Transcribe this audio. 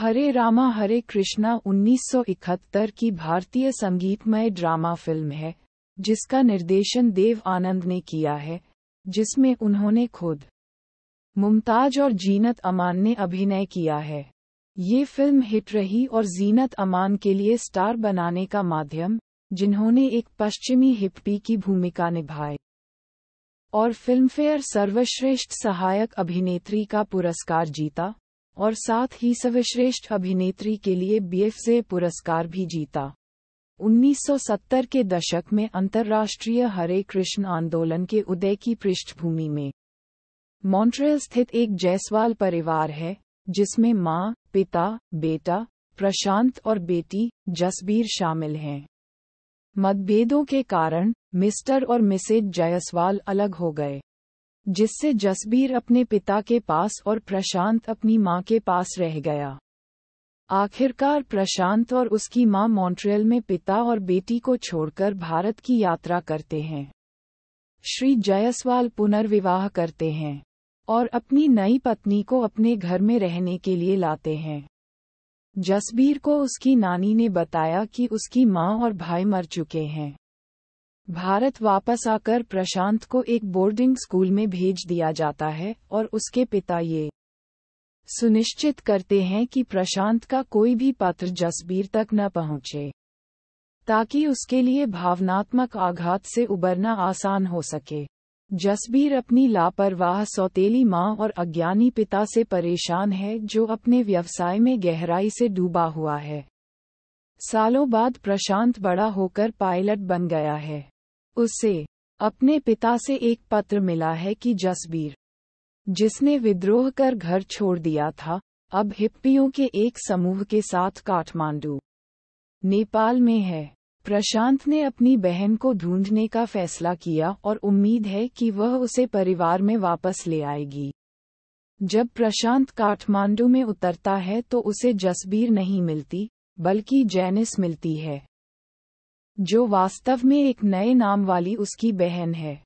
हरे रामा हरे कृष्णा 1971 की भारतीय संगीतमय ड्रामा फिल्म है जिसका निर्देशन देव आनंद ने किया है जिसमें उन्होंने खुद मुमताज और जीनत अमान ने अभिनय किया है ये फिल्म हिट रही और जीनत अमान के लिए स्टार बनाने का माध्यम जिन्होंने एक पश्चिमी हिप्पी की भूमिका निभाई और फिल्मफेयर सर्वश्रेष्ठ सहायक अभिनेत्री का पुरस्कार जीता और साथ ही सर्वश्रेष्ठ अभिनेत्री के लिए बीएफजे पुरस्कार भी जीता 1970 के दशक में अंतर्राष्ट्रीय हरे कृष्ण आंदोलन के उदय की पृष्ठभूमि में मॉन्ट्रियल स्थित एक जयसवाल परिवार है जिसमें माँ पिता बेटा प्रशांत और बेटी जसबीर शामिल हैं मतभेदों के कारण मिस्टर और मिसेज जायसवाल अलग हो गए जिससे जसबीर अपने पिता के पास और प्रशांत अपनी मां के पास रह गया आखिरकार प्रशांत और उसकी मां मॉन्ट्रियल में पिता और बेटी को छोड़कर भारत की यात्रा करते हैं श्री जयसवाल पुनर्विवाह करते हैं और अपनी नई पत्नी को अपने घर में रहने के लिए लाते हैं जसबीर को उसकी नानी ने बताया कि उसकी मां और भाई मर चुके हैं भारत वापस आकर प्रशांत को एक बोर्डिंग स्कूल में भेज दिया जाता है और उसके पिता ये सुनिश्चित करते हैं कि प्रशांत का कोई भी पत्र जसबीर तक न पहुंचे ताकि उसके लिए भावनात्मक आघात से उबरना आसान हो सके जसबीर अपनी लापरवाह सौतेली माँ और अज्ञानी पिता से परेशान है जो अपने व्यवसाय में गहराई से डूबा हुआ है सालों बाद प्रशांत बड़ा होकर पायलट बन गया है उसे अपने पिता से एक पत्र मिला है कि जसबीर जिसने विद्रोह कर घर छोड़ दिया था अब हिप्पियों के एक समूह के साथ काठमांडू नेपाल में है प्रशांत ने अपनी बहन को ढूंढने का फैसला किया और उम्मीद है कि वह उसे परिवार में वापस ले आएगी जब प्रशांत काठमांडू में उतरता है तो उसे जसबीर नहीं मिलती बल्कि जैनिस मिलती है जो वास्तव में एक नए नाम वाली उसकी बहन है